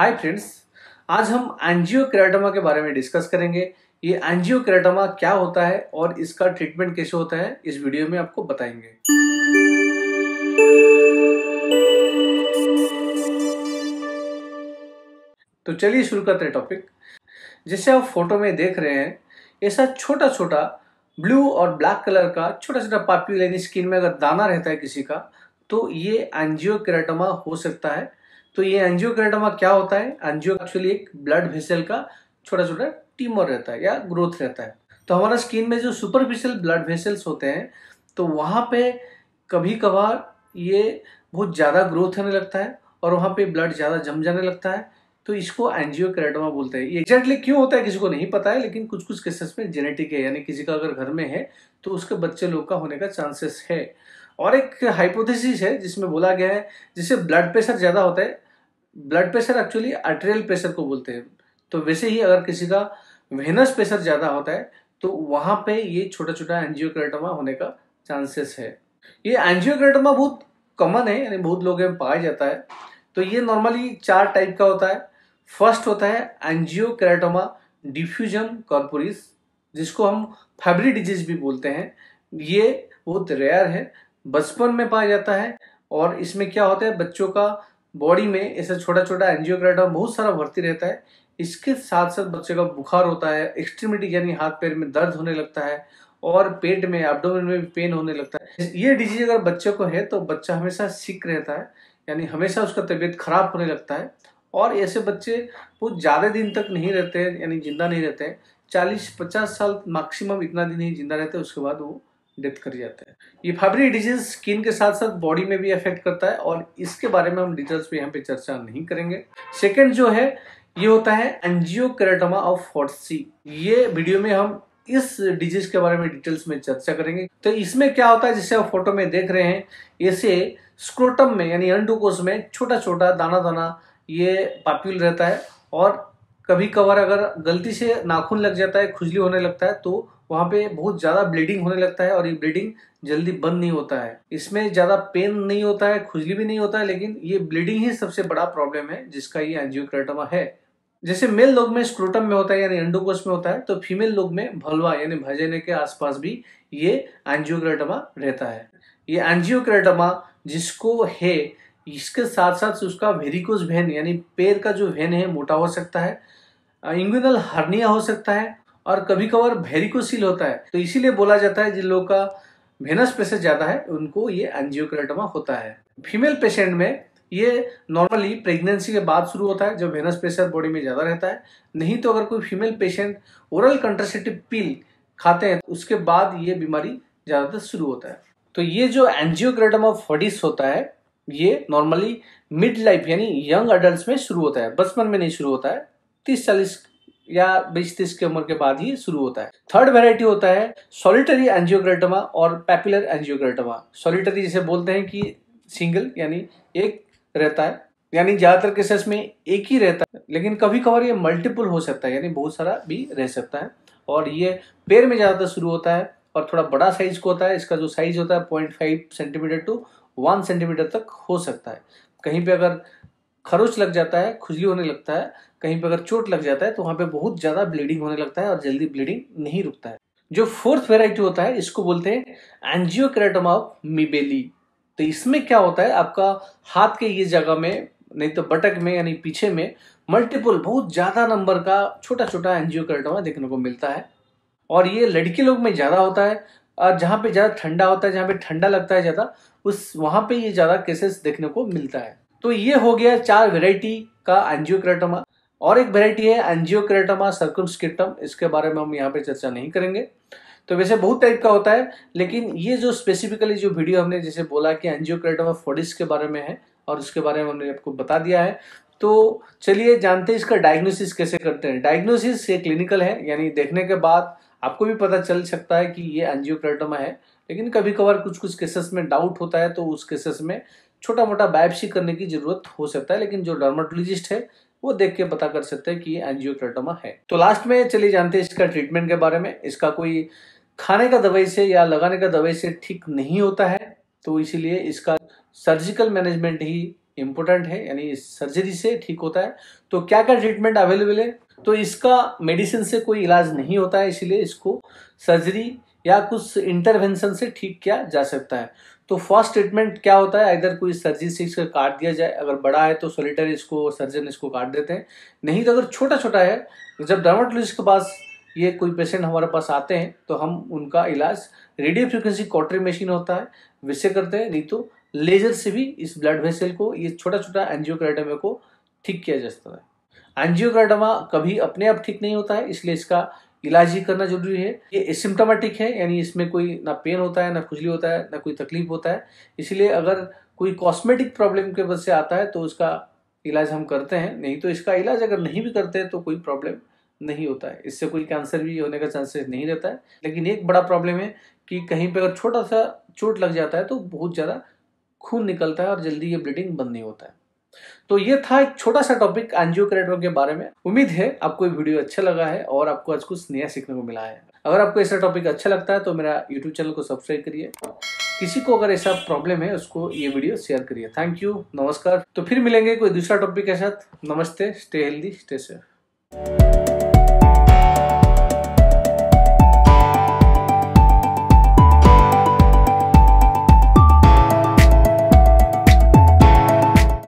hi friends आज हम एंजियोकेराटोमा के बारे में डिस्कस करेंगे ये एंजियोकेराटोमा क्या होता है और इसका ट्रीटमेंट कैसे होता है इस वीडियो में आपको बताएंगे तो चलिए शुरू करते हैं टॉपिक जैसे आप फोटो में देख रहे हैं ऐसा छोटा छोटा ब्लू और ब्लैक कलर का छोटा छोटा पापी यानी स्किन में अगर दाना रहता है किसी का तो ये एंजियोकेराटोमा हो सकता है तो ये एंजियोक्रेटोमा क्या होता है एंजियो एक्चुअली एक ब्लड वेसल का छोटा छोटा ट्यूमर रहता है या ग्रोथ रहता है तो हमारा स्किन में जो सुपरफिशियल ब्लड वेसल्स होते हैं तो वहाँ पे कभी कभार ये बहुत ज़्यादा ग्रोथ होने लगता है और वहाँ पे ब्लड ज़्यादा जम जाने लगता है तो इसको एंजियोकेरेटोमा बोलते हैं ये एग्जैक्टली क्यों होता है किसी को नहीं पता है लेकिन कुछ कुछ केसेस में जेनेटिक है यानी किसी का अगर घर में है तो उसके बच्चे लोग का होने का चांसेस है और एक हाइपोथेसिस है जिसमें बोला गया है जिससे ब्लड प्रेशर ज़्यादा होता है blood pressure actually arterial pressure को बोलते हैं तो वैसे ही अगर किसी का वेनस प्रेशर ज़्यादा होता है तो वहाँ पे ये छोटा छोटा एंजियोक्रेटमा होने का चांसेस है ये एंजियोक्रेटमा बहुत कॉमन है यानी बहुत लोगों में पाया जाता है तो ये नॉर्मली चार टाइप का होता है फर्स्ट होता है एंजियोक्रेटोमा डिफ्यूजन कॉर्पोरिस जिसको हम फैब्री डिजीज भी बोलते हैं ये बहुत रेयर है बचपन में पाया जाता है और इसमें क्या होता है बच्चों का बॉडी में ऐसा छोटा छोटा एंजियोग्राडम बहुत सारा भर्ती रहता है इसके साथ साथ बच्चे का बुखार होता है एक्सट्रीमिटी यानी हाथ पैर में दर्द होने लगता है और पेट में एब्डोमेन में भी पेन होने लगता है ये डिजीज अगर बच्चे को है तो बच्चा हमेशा सिक रहता है यानी हमेशा उसका तबीयत खराब होने लगता है और ऐसे बच्चे बहुत ज़्यादा दिन तक नहीं रहते यानी जिंदा नहीं रहते चालीस पचास साल मैक्सिमम इतना दिन ही जिंदा रहते उसके बाद वो डेथ कर जाता है ये फाइब्री डिजीज स्किन के साथ साथ बॉडी में भी अफेक्ट करता है और इसके बारे में हम डिटेल्स में यहाँ पे चर्चा नहीं करेंगे सेकेंड जो है ये होता है एनजियो केराटोमा ऑफ फोर्सी ये वीडियो में हम इस डिजीज के बारे में डिटेल्स में चर्चा करेंगे तो इसमें क्या होता है जिसे आप फोटो में देख रहे हैं इसे स्क्रोटम में यानी अंडुकोस में छोटा छोटा दाना दाना ये पाप्यूल रहता है और कभी कभार अगर गलती से नाखून लग जाता है खुजली होने लगता है तो वहाँ पे बहुत ज़्यादा ब्लीडिंग होने लगता है और ये ब्लीडिंग जल्दी बंद नहीं होता है इसमें ज़्यादा पेन नहीं होता है खुजली भी नहीं होता है लेकिन ये ब्लीडिंग ही सबसे बड़ा प्रॉब्लम है जिसका ये एंजियोक्रेटमा है जैसे मेल लोग में स्क्रोटम में होता है यानी एंडोकोस में होता है तो फीमेल लोग में भलवा यानी भजने के आसपास भी ये एंजियोक्रेटमा रहता है ये एंजियोक्रेटमा जिसको है इसके साथ साथ उसका वेरिकोज वेन यानी पैर का जो वेन है मोटा हो सकता है इंग्विनल हर्निया हो सकता है और कभी कभार वेरिकोसिल होता है तो इसीलिए बोला जाता है जिन लोगों का वेनस प्रेशर ज़्यादा है उनको ये एंजियोक्रेटमा होता है फीमेल पेशेंट में ये नॉर्मली प्रेगनेंसी के बाद शुरू होता है जब वेनस प्रेशर बॉडी में ज़्यादा रहता है नहीं तो अगर कोई female patient oral contraceptive pill खाते हैं तो उसके बाद ये बीमारी ज़्यादातर शुरू होता है तो ये जो ऑफ फोडिस होता है ये नॉर्मली मिड लाइफ यानी यंग अडल्ट में शुरू होता है बचपन में नहीं शुरू होता है तीस चालीस या बीस तीस की उम्र के बाद ही शुरू होता है थर्ड वेराइटी होता है सॉलिटरी एंजियोग्रेटमा और पैपुलर एंजियोग्रेटमा सॉलिटरी जिसे बोलते हैं कि सिंगल यानी एक रहता है यानी ज़्यादातर केसेस में एक ही रहता है लेकिन कभी कभार ये मल्टीपल हो सकता है यानी बहुत सारा भी रह सकता है और ये पैर में ज़्यादातर शुरू होता है और थोड़ा बड़ा साइज को होता है इसका जो साइज होता है point five centimetre to one centimetre तक हो सकता है कहीं पे अगर खरोच लग जाता है खुजली होने लगता है कहीं पे अगर चोट लग जाता है तो वहाँ पे बहुत ज़्यादा ब्लीडिंग होने लगता है और जल्दी ब्लीडिंग नहीं रुकता है जो फोर्थ वेराइटी होता है इसको बोलते हैं एंजियोकेरेटोमा ऑफ मिबेली तो इसमें क्या होता है आपका हाथ के ये जगह में नहीं तो बटक में यानी पीछे में मल्टीपल बहुत ज़्यादा नंबर का छोटा छोटा एंजियोकेरेटोमा देखने को मिलता है और ये लड़के लोग में ज़्यादा होता है और जहाँ पे ज़्यादा ठंडा होता है जहाँ पे ठंडा लगता है ज़्यादा उस वहां पे ये ज्यादा केसेस देखने को मिलता है तो ये हो गया चार वेराइटी का एंजियोक्रेटोमा और एक वेराइटी है एंजियोक्रेटोमा सर्कुमस्क्रिप्टम इसके बारे में हम यहाँ पे चर्चा नहीं करेंगे तो वैसे बहुत टाइप का होता है लेकिन ये जो स्पेसिफिकली जो वीडियो हमने जैसे बोला कि एंजियोक्रेटोमा फोडिस के बारे में है और उसके बारे में हमने आपको बता दिया है तो चलिए जानते हैं इसका डायग्नोसिस कैसे करते हैं डायग्नोसिस ये क्लिनिकल है यानी देखने के बाद आपको भी पता चल सकता है कि ये एंजियोक्रेटोमा है लेकिन कभी कभार कुछ कुछ केसेस में डाउट होता है तो उस केसेस में छोटा मोटा बायोप्सी करने की जरूरत हो सकता है लेकिन जो डर्माटोलॉजिस्ट है वो देख के पता कर सकते हैं कि एंजियोक्रेटोमा है तो लास्ट में चलिए जानते हैं इसका ट्रीटमेंट के बारे में इसका कोई खाने का दवाई से या लगाने का दवाई से ठीक नहीं होता है तो इसीलिए इसका सर्जिकल मैनेजमेंट ही इम्पोर्टेंट है यानी सर्जरी से ठीक होता है तो क्या क्या ट्रीटमेंट अवेलेबल है तो इसका मेडिसिन से कोई इलाज नहीं होता है इसीलिए इसको सर्जरी या कुछ इंटरवेंशन से ठीक किया जा सकता है तो फर्स्ट ट्रीटमेंट क्या होता है अगर कोई सर्जरी से इसका काट दिया जाए अगर बड़ा है तो सोलिटर इसको सर्जन इसको काट देते हैं नहीं तो अगर छोटा छोटा है जब डर्माटोलॉजिस्ट के पास ये कोई पेशेंट हमारे पास आते हैं तो हम उनका इलाज रेडियो फ्रिक्वेंसी कॉटरी मशीन होता है विषय करते हैं नहीं तो लेजर से भी इस ब्लड वेसल को ये छोटा छोटा एनजियोक्राइडमे को ठीक किया जा सकता है एनजियोक्राइडमा कभी अपने आप ठीक नहीं होता है इसलिए इसका इलाज ही करना जरूरी है ये एसिम्टोमेटिक है यानी इसमें कोई ना पेन होता है ना खुजली होता है ना कोई तकलीफ होता है इसलिए अगर कोई कॉस्मेटिक प्रॉब्लम के वजह से आता है तो उसका इलाज हम करते हैं नहीं तो इसका इलाज अगर नहीं भी करते हैं तो कोई प्रॉब्लम नहीं होता है इससे कोई कैंसर भी होने का चांसेस नहीं रहता है लेकिन एक बड़ा प्रॉब्लम है कि कहीं पर अगर छोटा सा चोट लग जाता है तो बहुत ज़्यादा खून निकलता है और जल्दी ये ब्लीडिंग बंद नहीं होता है तो ये था एक छोटा सा टॉपिक एनजीओ के बारे में उम्मीद है आपको ये वीडियो अच्छा लगा है और आपको आज कुछ नया सीखने को मिला है अगर आपको ऐसा टॉपिक अच्छा लगता है तो मेरा यूट्यूब चैनल को सब्सक्राइब करिए किसी को अगर ऐसा प्रॉब्लम है उसको ये वीडियो शेयर करिए थैंक यू नमस्कार तो फिर मिलेंगे कोई दूसरा टॉपिक के साथ नमस्ते स्टे हेल्दी स्टे सेफ